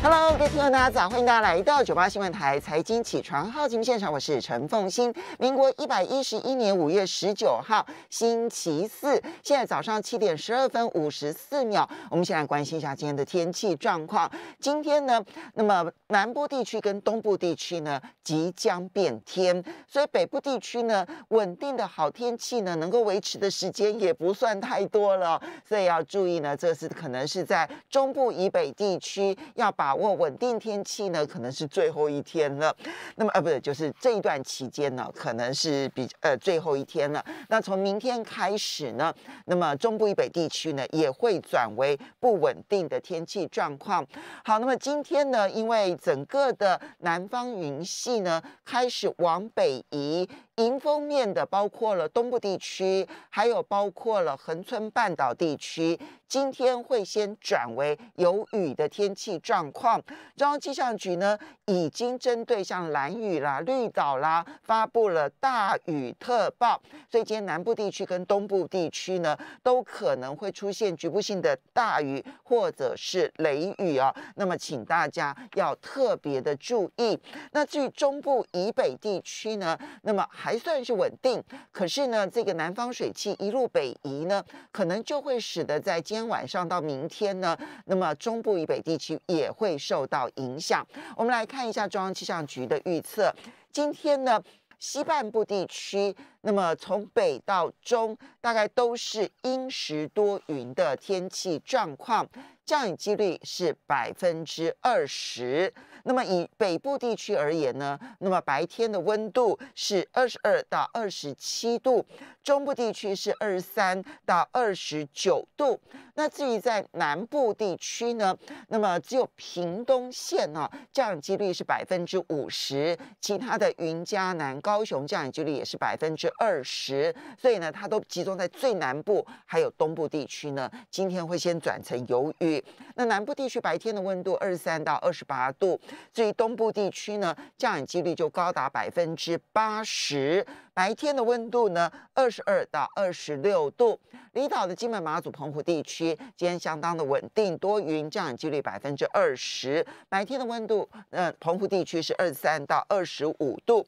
Hello，各位听众，大家早，欢迎大家来到九八新闻台财经起床号节目现场，我是陈凤欣。民国一百一十一年五月十九号，星期四，现在早上七点十二分五十四秒。我们先来关心一下今天的天气状况。今天呢，那么南部地区跟东部地区呢即将变天，所以北部地区呢稳定的好天气呢能够维持的时间也不算太多了，所以要注意呢，这次可能是在中部以北地区要把。把握稳定天气呢，可能是最后一天了。那么，呃，不是，就是这一段期间呢，可能是比呃最后一天了。那从明天开始呢，那么中部以北地区呢，也会转为不稳定的天气状况。好，那么今天呢，因为整个的南方云系呢，开始往北移。迎风面的包括了东部地区，还有包括了横村半岛地区，今天会先转为有雨的天气状况。中央气象局呢，已经针对像蓝雨啦、绿岛啦，发布了大雨特报，所以今天南部地区跟东部地区呢，都可能会出现局部性的大雨或者是雷雨啊。那么请大家要特别的注意。那至于中部以北地区呢，那么还算是稳定，可是呢，这个南方水汽一路北移呢，可能就会使得在今天晚上到明天呢，那么中部以北地区也会受到影响。我们来看一下中央气象局的预测，今天呢，西半部地区，那么从北到中，大概都是阴时多云的天气状况。降雨几率是百分之二十。那么以北部地区而言呢，那么白天的温度是二十二到二十七度，中部地区是二十三到二十九度。那至于在南部地区呢，那么只有屏东县哦，降雨几率是百分之五十，其他的云嘉南、高雄降雨几率也是百分之二十。所以呢，它都集中在最南部还有东部地区呢，今天会先转成有雨。那南部地区白天的温度二三到二十八度，至于东部地区呢，降雨几率就高达百分之八十，白天的温度呢二十二到二十六度。离岛的金门、马祖、澎湖地区今天相当的稳定，多云，降雨几率百分之二十，白天的温度，嗯，澎湖地区是二三到二十五度。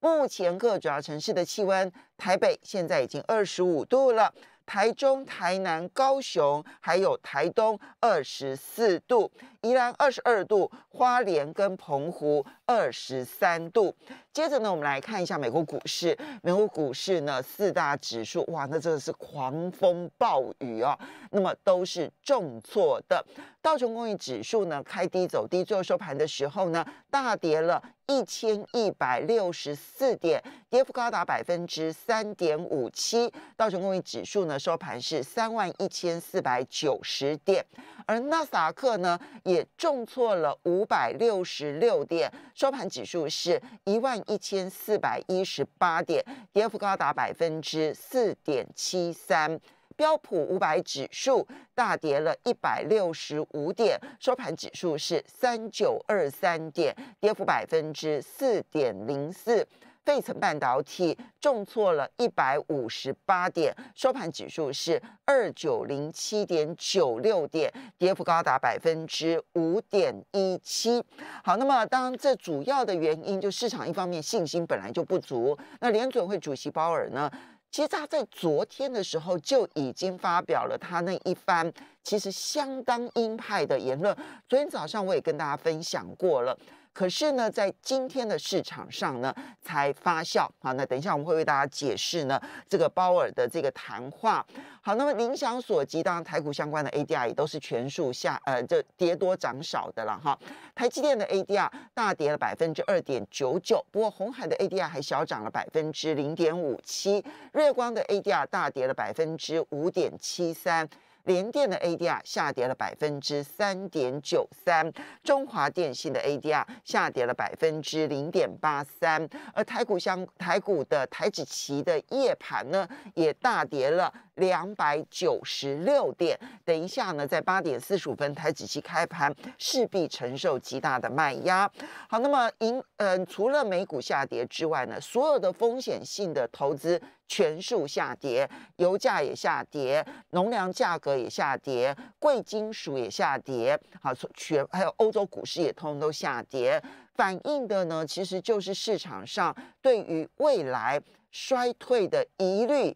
目前各主要城市的气温，台北现在已经二十五度了。台中、台南、高雄，还有台东二十四度，宜兰二十二度，花莲跟澎湖二十三度。接着呢，我们来看一下美国股市。美国股市呢，四大指数哇，那真的是狂风暴雨哦。那么都是重挫的。道琼工业指数呢，开低走低，最后收盘的时候呢，大跌了。一千一百六十四点，跌幅高达百分之三点五七。道琼工业指数呢，收盘是三万一千四百九十点，而纳斯达克呢，也重挫了五百六十六点，收盘指数是一万一千四百一十八点，跌幅高达百分之四点七三。标普五百指数大跌了一百六十五点，收盘指数是三九二三点，跌幅百分之四点零四。费城半导体重挫了一百五十八点，收盘指数是二九零七点九六点，跌幅高达百分之五点一七。好，那么当这主要的原因就市场一方面信心本来就不足，那联准会主席鲍尔呢？其实他在昨天的时候就已经发表了他那一番其实相当鹰派的言论。昨天早上我也跟大家分享过了。可是呢，在今天的市场上呢，才发酵。好，那等一下我们会为大家解释呢，这个鲍尔的这个谈话。好，那么影响所及，当然台股相关的 ADR 也都是全数下，呃，这跌多涨少的了哈。台积电的 ADR 大跌了百分之二点九九，不过红海的 ADR 还小涨了百分之零点五七，瑞光的 ADR 大跌了百分之五点七三。联电的 ADR 下跌了百分之三点九三，中华电信的 ADR 下跌了百分之零点八三，而台股相台股的台积期的夜盘呢也大跌了两百九十六点。等一下呢，在八点四十五分台积期开盘势必承受极大的卖压。好，那么银嗯，除了美股下跌之外呢，所有的风险性的投资。全数下跌，油价也下跌，农粮价格也下跌，贵金属也下跌，好，全还有欧洲股市也通通都下跌，反映的呢，其实就是市场上对于未来衰退的疑虑。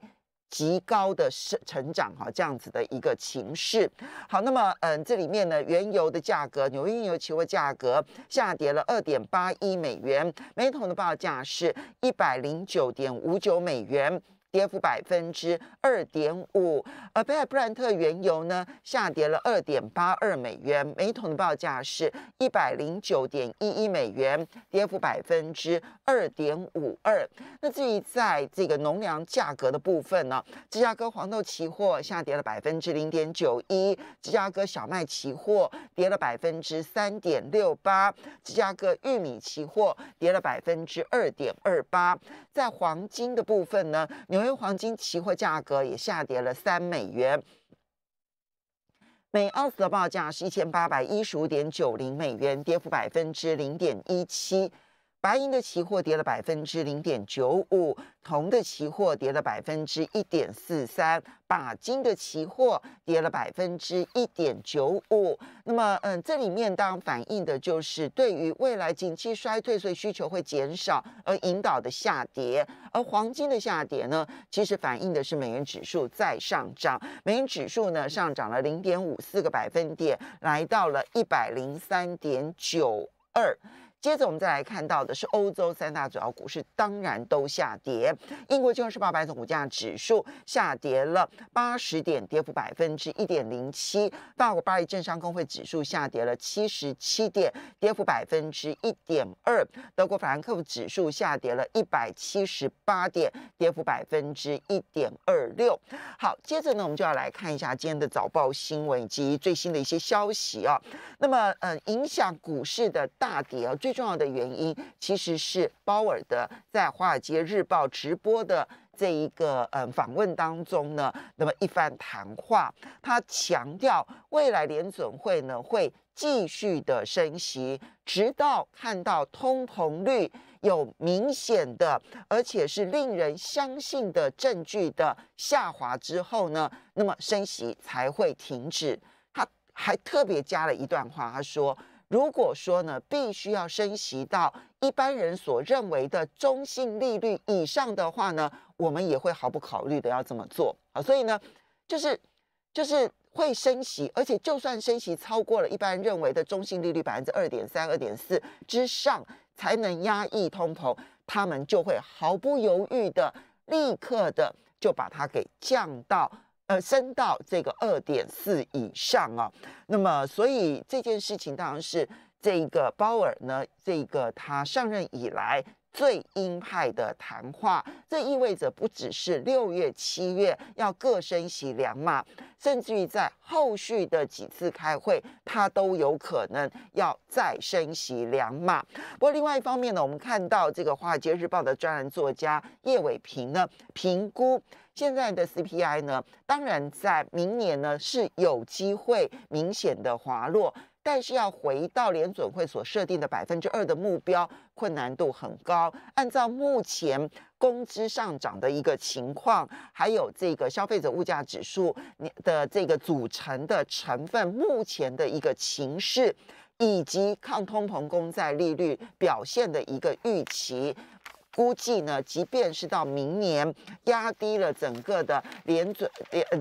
极高的成成长哈，这样子的一个情势。好，那么嗯，这里面呢，原油的价格，纽约原油期货价格下跌了二点八一美元，每桶的报价是一百零九点五九美元。跌幅百分之二点五，而北海布兰特原油呢，下跌了二点八二美元，每桶的报价是一百零九点一一美元，跌幅百分之二点五二。那至于在这个农粮价格的部分呢，芝加哥黄豆期货下跌了百分之零点九一，芝加哥小麦期货跌了百分之三点六八，芝加哥玉米期货跌了百分之二点二八。在黄金的部分呢，纽。为黄金期货价格也下跌了三美元，每盎司的报价是一千八百一十五点九零美元，跌幅百分之零点一七。白银的期货跌了百分之零点九五，铜的期货跌了百分之一点四三，钯金的期货跌了百分之一点九五。那么，嗯，这里面当然反映的就是对于未来景气衰退，所以需求会减少而引导的下跌。而黄金的下跌呢，其实反映的是美元指数在上涨。美元指数呢，上涨了零点五四个百分点，来到了一百零三点九二。接着我们再来看到的是欧洲三大主要股市，当然都下跌。英国金融时报白铜股价指数下跌了八十点，跌幅百分之一点零七。法国巴黎政商工会指数下跌了七十七点，跌幅百分之一点二。德国法兰克福指数下跌了一百七十八点，跌幅百分之一点二六。好，接着呢，我们就要来看一下今天的早报新闻以及最新的一些消息啊。那么，嗯，影响股市的大跌啊，最重要的原因其实是鲍尔的在《华尔街日报》直播的这一个嗯访问当中呢，那么一番谈话，他强调未来联准会呢会继续的升息，直到看到通膨率有明显的而且是令人相信的证据的下滑之后呢，那么升息才会停止。他还特别加了一段话，他说。如果说呢，必须要升息到一般人所认为的中性利率以上的话呢，我们也会毫不考虑的要这么做啊。所以呢，就是就是会升息，而且就算升息超过了一般认为的中性利率百分之二点三、二点四之上，才能压抑通膨，他们就会毫不犹豫的立刻的就把它给降到。呃，升到这个二点四以上啊，那么所以这件事情当然是这个鲍尔呢，这个他上任以来。最鹰派的谈话，这意味着不只是六月、七月要各升息两码，甚至于在后续的几次开会，它都有可能要再升息两码。不过，另外一方面呢，我们看到这个《华尔街日报》的专栏作家叶伟平呢，评估现在的 CPI 呢，当然在明年呢是有机会明显的滑落。但是要回到联准会所设定的百分之二的目标，困难度很高。按照目前工资上涨的一个情况，还有这个消费者物价指数的这个组成的成分，目前的一个情势，以及抗通膨公债利率表现的一个预期。估计呢，即便是到明年压低了整个的连准，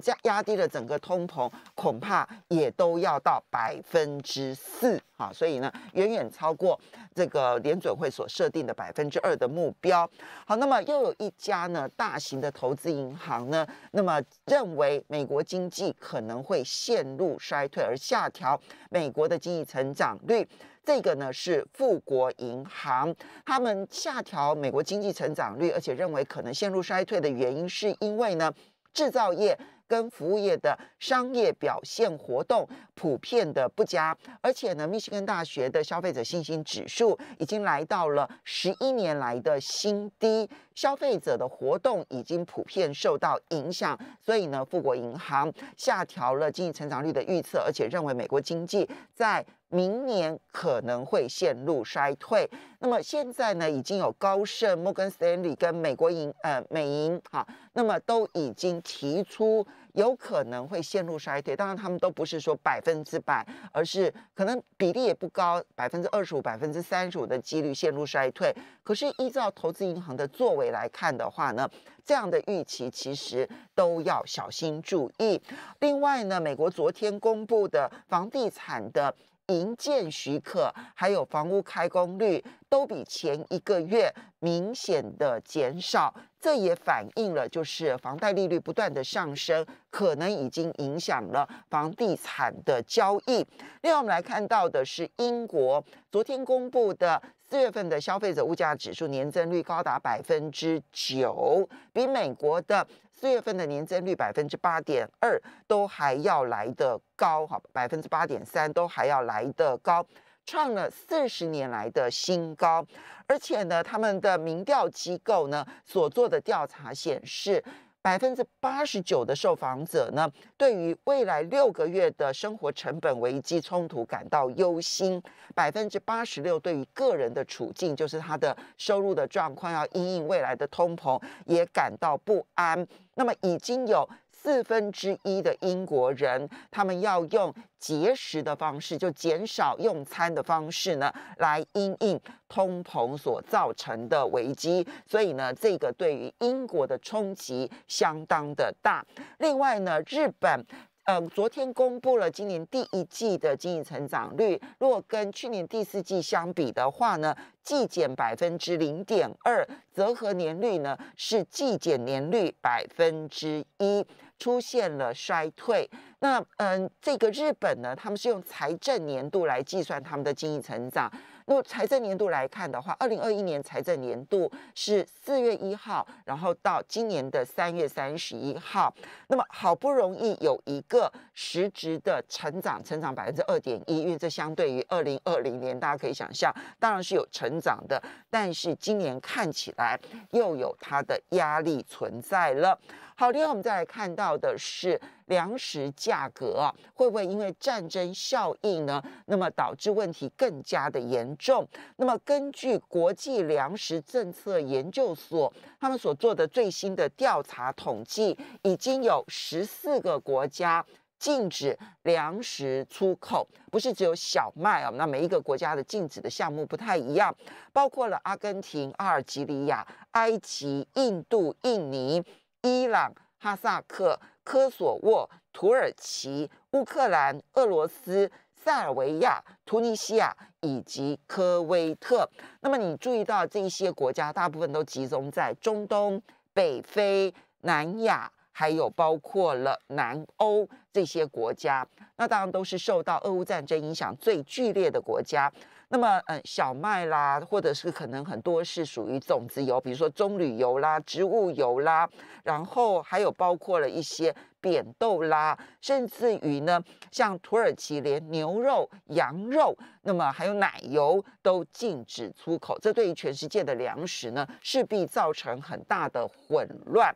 加压低了整个通膨，恐怕也都要到百分之四。好，所以呢，远远超过这个联准会所设定的百分之二的目标。好，那么又有一家呢，大型的投资银行呢，那么认为美国经济可能会陷入衰退而下调美国的经济成长率。这个呢是富国银行，他们下调美国经济成长率，而且认为可能陷入衰退的原因，是因为呢制造业。跟服务业的商业表现活动普遍的不佳，而且呢，密歇根大学的消费者信心指数已经来到了十一年来的新低，消费者的活动已经普遍受到影响，所以呢，富国银行下调了经济成长率的预测，而且认为美国经济在。明年可能会陷入衰退。那么现在呢，已经有高盛、摩根斯坦利跟美国银呃美银，好，那么都已经提出有可能会陷入衰退。当然，他们都不是说百分之百，而是可能比例也不高，百分之二十五、百分之三十五的几率陷入衰退。可是依照投资银行的作为来看的话呢，这样的预期其实都要小心注意。另外呢，美国昨天公布的房地产的。营建许可还有房屋开工率都比前一个月明显的减少，这也反映了就是房贷利率不断的上升，可能已经影响了房地产的交易。另外，我们来看到的是英国昨天公布的四月份的消费者物价指数年增率高达百分之九，比美国的。四月份的年增率百分之八点二，都还要来得高哈，百分之八点三都还要来得高，创了四十年来的新高。而且呢，他们的民调机构呢所做的调查显示。百分之八十九的受访者呢，对于未来六个月的生活成本危机冲突感到忧心；百分之八十六对于个人的处境，就是他的收入的状况要因应未来的通膨，也感到不安。那么已经有。四分之一的英国人，他们要用节食的方式，就减少用餐的方式呢，来因应通膨所造成的危机。所以呢，这个对于英国的冲击相当的大。另外呢，日本，呃，昨天公布了今年第一季的经济成长率，若跟去年第四季相比的话呢，季减百分之零点二，折合年率呢是季减年率百分之一。出现了衰退。那嗯，这个日本呢，他们是用财政年度来计算他们的经济成长。那么财政年度来看的话，二零二一年财政年度是四月一号，然后到今年的三月三十一号。那么好不容易有一个实质的成长，成长百分之二点一，因为这相对于二零二零年，大家可以想象，当然是有成长的。但是今年看起来又有它的压力存在了。好，另外我们再来看到的是粮食价格会不会因为战争效应呢？那么导致问题更加的严重。那么根据国际粮食政策研究所他们所做的最新的调查统计，已经有十四个国家禁止粮食出口，不是只有小麦哦。那每一个国家的禁止的项目不太一样，包括了阿根廷、阿尔及利亚、埃及、印度、印尼。伊朗、哈萨克、科索沃、土耳其、乌克兰、俄罗斯、塞尔维亚、突尼西亚以及科威特。那么，你注意到这些国家大部分都集中在中东、北非、南亚。还有包括了南欧这些国家，那当然都是受到俄乌战争影响最剧烈的国家。那么，嗯，小麦啦，或者是可能很多是属于种子油，比如说棕榈油啦、植物油啦，然后还有包括了一些扁豆啦，甚至于呢，像土耳其连牛肉、羊肉，那么还有奶油都禁止出口，这对于全世界的粮食呢，势必造成很大的混乱。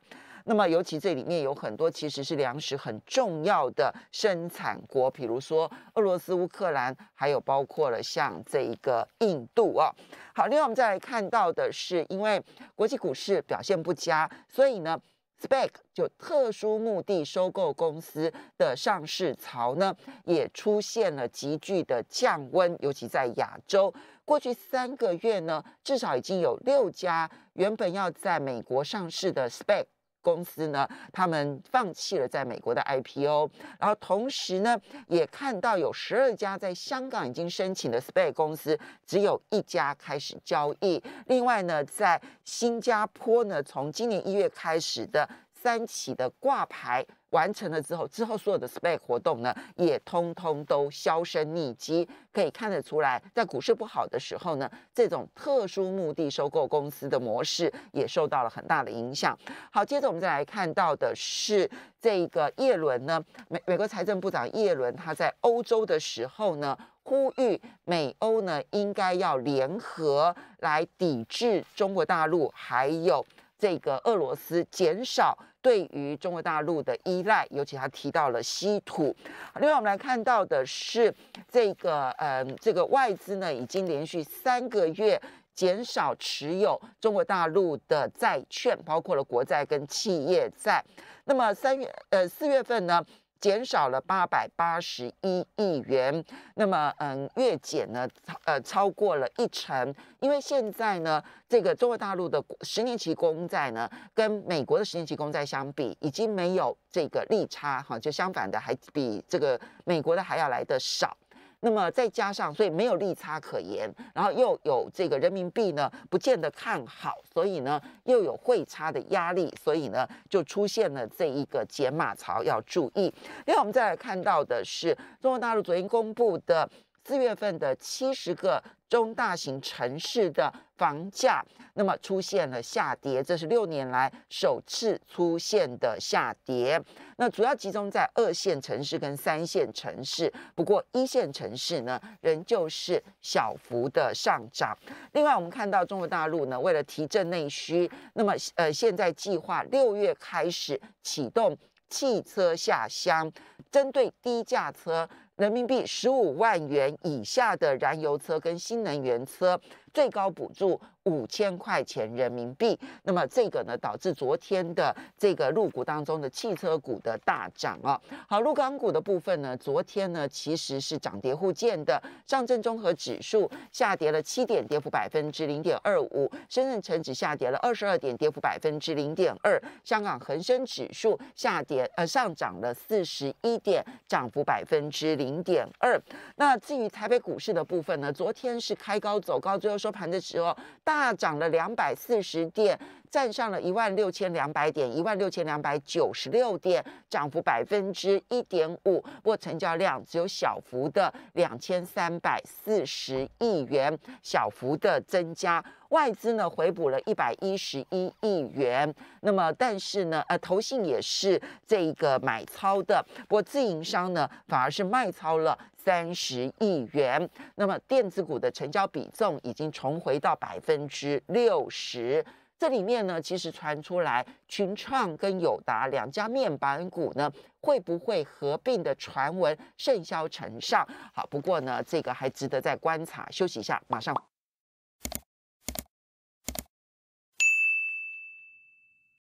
那么，尤其这里面有很多其实是粮食很重要的生产国，比如说俄罗斯、乌克兰，还有包括了像这一个印度啊。好，另外我们再来看到的是，因为国际股市表现不佳，所以呢 s p e c 就特殊目的收购公司的上市潮呢，也出现了急剧的降温，尤其在亚洲。过去三个月呢，至少已经有六家原本要在美国上市的 s p e c 公司呢，他们放弃了在美国的 IPO，然后同时呢，也看到有十二家在香港已经申请的 SPAC 公司，只有一家开始交易。另外呢，在新加坡呢，从今年一月开始的三起的挂牌。完成了之后，之后所有的 SPAC 活动呢，也通通都销声匿迹。可以看得出来，在股市不好的时候呢，这种特殊目的收购公司的模式也受到了很大的影响。好，接着我们再来看到的是这个耶伦呢，美美国财政部长耶伦，他在欧洲的时候呢，呼吁美欧呢应该要联合来抵制中国大陆，还有。这个俄罗斯减少对于中国大陆的依赖，尤其他提到了稀土。另外，我们来看到的是这个，嗯，这个外资呢已经连续三个月减少持有中国大陆的债券，包括了国债跟企业债。那么三月呃四月份呢？减少了八百八十一亿元，那么嗯，月减呢，呃，超过了一成，因为现在呢，这个中国大陆的十年期公债呢，跟美国的十年期公债相比，已经没有这个利差哈，就相反的，还比这个美国的还要来的少。那么再加上，所以没有利差可言，然后又有这个人民币呢，不见得看好，所以呢又有汇差的压力，所以呢就出现了这一个解码槽，要注意。因为我们再来看到的是中国大陆昨天公布的。四月份的七十个中大型城市的房价，那么出现了下跌，这是六年来首次出现的下跌。那主要集中在二线城市跟三线城市，不过一线城市呢，仍旧是小幅的上涨。另外，我们看到中国大陆呢，为了提振内需，那么呃，现在计划六月开始启动汽车下乡，针对低价车。人民币十五万元以下的燃油车跟新能源车。最高补助五千块钱人民币，那么这个呢导致昨天的这个入股当中的汽车股的大涨哦。好，沪港股的部分呢，昨天呢其实是涨跌互见的。上证综合指数下跌了七点，跌幅百分之零点二五；深圳成指下跌了二十二点，跌幅百分之零点二；香港恒生指数下跌呃上涨了四十一点，涨幅百分之零点二。那至于台北股市的部分呢，昨天是开高走高，最后。收盘的时候大涨了两百四十点。站上了一万六千两百点，一万六千两百九十六点，涨幅百分之一点五。不过成交量只有小幅的两千三百四十亿元，小幅的增加。外资呢回补了一百一十一亿元。那么，但是呢，呃，投信也是这个买超的，不过自营商呢反而是卖超了三十亿元。那么电子股的成交比重已经重回到百分之六十。这里面呢，其实传出来群创跟友达两家面板股呢，会不会合并的传闻甚嚣尘上。好，不过呢，这个还值得再观察。休息一下，马上。